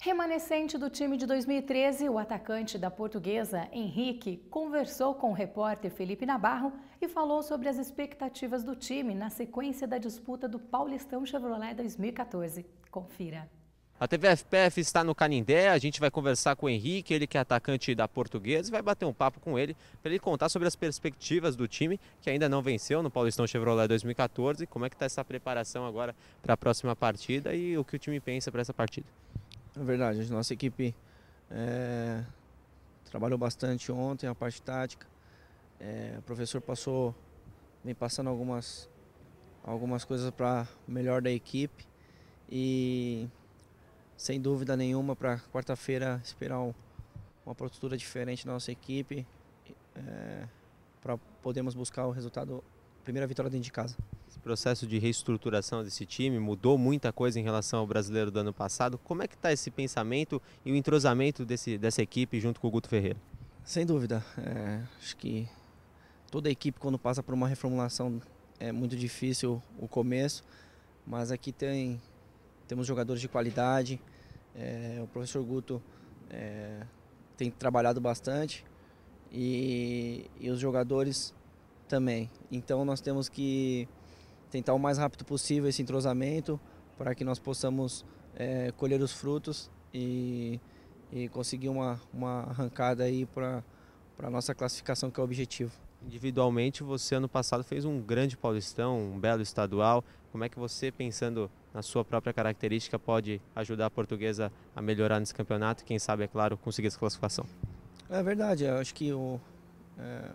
Remanescente do time de 2013, o atacante da portuguesa, Henrique, conversou com o repórter Felipe Nabarro e falou sobre as expectativas do time na sequência da disputa do Paulistão Chevrolet 2014. Confira. A TV FPF está no Canindé, a gente vai conversar com o Henrique, ele que é atacante da Portuguesa, e vai bater um papo com ele para ele contar sobre as perspectivas do time que ainda não venceu no Paulistão Chevrolet 2014, como é que está essa preparação agora para a próxima partida e o que o time pensa para essa partida. É verdade, a nossa equipe é, trabalhou bastante ontem a parte tática. É, o professor passou, vem passando algumas, algumas coisas para melhor da equipe e sem dúvida nenhuma para quarta-feira esperar um, uma postura diferente da nossa equipe é, para podermos buscar o resultado, primeira vitória dentro de casa. Esse processo de reestruturação desse time mudou muita coisa em relação ao brasileiro do ano passado. Como é que está esse pensamento e o entrosamento desse, dessa equipe junto com o Guto Ferreira? Sem dúvida. É, acho que toda equipe, quando passa por uma reformulação, é muito difícil o começo, mas aqui tem, temos jogadores de qualidade. É, o professor Guto é, tem trabalhado bastante e, e os jogadores também. Então nós temos que tentar o mais rápido possível esse entrosamento para que nós possamos é, colher os frutos e, e conseguir uma, uma arrancada aí para a nossa classificação, que é o objetivo. Individualmente, você ano passado fez um grande paulistão, um belo estadual. Como é que você, pensando na sua própria característica, pode ajudar a portuguesa a melhorar nesse campeonato e, quem sabe, é claro, conseguir essa classificação? É verdade, eu acho que eu é,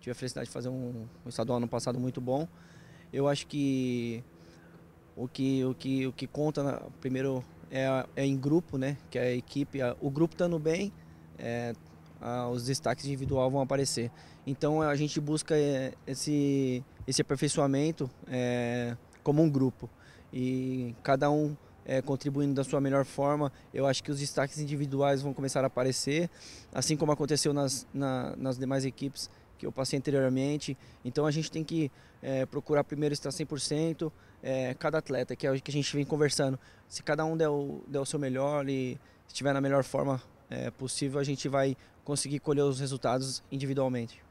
tive a felicidade de fazer um, um estadual ano passado muito bom. Eu acho que o que, o que, o que conta na, primeiro é, é, em grupo, né? Que é a equipe, a, o grupo estando bem, é, a, os destaques individual vão aparecer. Então a gente busca é, esse, esse aperfeiçoamento é, como um grupo e cada um contribuindo da sua melhor forma, eu acho que os destaques individuais vão começar a aparecer, assim como aconteceu nas, na, nas demais equipes que eu passei anteriormente. Então a gente tem que é, procurar primeiro estar 100%, é, cada atleta, que é o que a gente vem conversando. Se cada um der o, der o seu melhor e estiver na melhor forma é, possível, a gente vai conseguir colher os resultados individualmente.